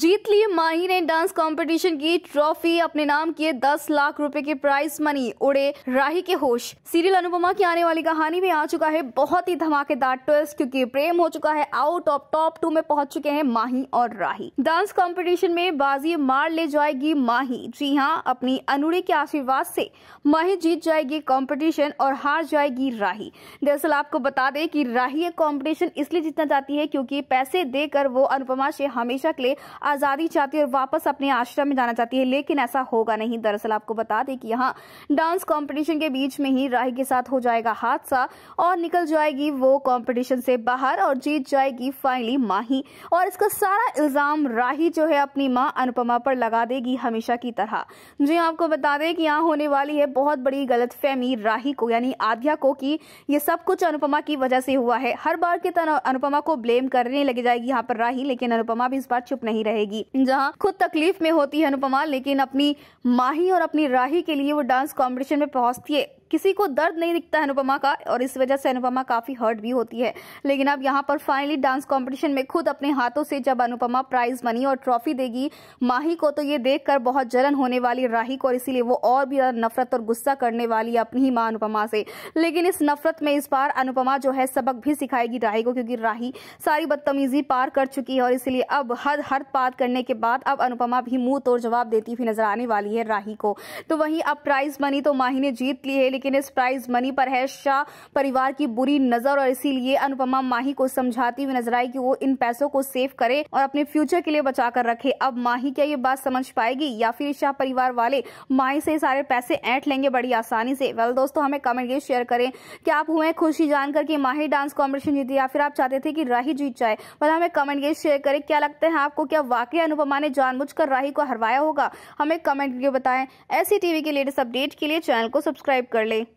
जीत लिए माही ने dance competition की ट्रॉफी अपने नाम किए दस लाख रुपए के प्राइज मनी उड़े राही के होश सीरियल अनुपमा की आने वाली कहानी में आ चुका है बहुत ही धमाकेदार ट्विस्ट क्योंकि प्रेम हो चुका है आउट ऑफ टॉप टू में पहुंच चुके हैं माही और राही डांस कंपटीशन में बाजी मार ले जाएगी माही जी हाँ अपनी अनुड़ी के आशीर्वाद से माही जीत जाएगी कॉम्पिटिशन और हार जाएगी राही दरअसल आपको बता दें की राही एक कॉम्पिटिशन इसलिए जीतना चाहती है क्योंकि पैसे देकर वो अनुपमा से हमेशा के लिए आज़ादी चाहती है और वापस अपने आश्रम में जाना चाहती है लेकिन ऐसा होगा नहीं दरअसल आपको बता दें कि यहाँ डांस कॉम्पिटिशन के बीच में ही राही के साथ हो जाएगा हादसा और निकल जाएगी वो कॉम्पिटिशन से बाहर और जीत जाएगी फाइनली माही और इसका सारा इल्ज़ाम राही जो है अपनी माँ अनुपमा पर लगा देगी हमेशा की तरह जी हाँ, आपको बता दें कि यहाँ होने वाली है बहुत बड़ी गलत फहमी राही को यानी आध्या को कि ये सब कुछ अनुपमा की वजह से हुआ है हर बार की तरह अनुपमा को ब्लेम करने लगी जाएगी यहाँ पर राही लेकिन अनुपमा भी इस बार चुप नहीं रहे रहेगी जहाँ खुद तकलीफ में होती है अनुपमा लेकिन अपनी माही और अपनी राही के लिए वो डांस कॉम्पिटिशन में पहुंचती है किसी को दर्द नहीं दिखता है अनुपमा का और इस वजह से अनुपमा काफ़ी हर्ट भी होती है लेकिन अब यहाँ पर फाइनली डांस कॉम्पिटिशन में खुद अपने हाथों से जब अनुपमा प्राइज मनी और ट्रॉफी देगी माही को तो ये देख बहुत जलन होने वाली राही को और इसीलिए वो और भी नफरत और गुस्सा करने वाली अपनी ही माँ अनुपमा से लेकिन इस नफरत में इस बार अनुपमा जो है सबक भी सिखाएगी राही को क्योंकि राही सारी बदतमीजी पार कर चुकी है और इसलिए अब हद हर पार करने के बाद अब अनुपमा भी मुंह तोड़ जवाब देती हुई नजर आने वाली है राही को तो वहीं अब प्राइज मनी तो माही ने जीत ली है लेकिन इस प्राइज मनी पर है शाह परिवार की बुरी नजर और इसीलिए अनुपमा माही को समझाती हुई नजर आई कि वो इन पैसों को सेव करे और अपने फ्यूचर के लिए बचा कर रखे अब माही क्या ये बात समझ पाएगी या फिर शाह परिवार वाले माही से सारे पैसे ऐट लेंगे बड़ी आसानी से वेल दोस्तों हमें कमेंट ये शेयर करें कि आप हुए खुशी जानकर कि माही डांस कॉम्पिटिशन जीती या फिर आप चाहते थे कि राही जीत जाए पर हमें कमेंट ये शेयर करें क्या लगता है आपको क्या वाकई अनुपमा ने जानबूझ राही को हरवाया होगा हमें कमेंट ये बताएं ऐसी टीवी के लेटेस्ट अपडेट के लिए चैनल को सब्सक्राइब कर സുഹൃത്തുക്കളെ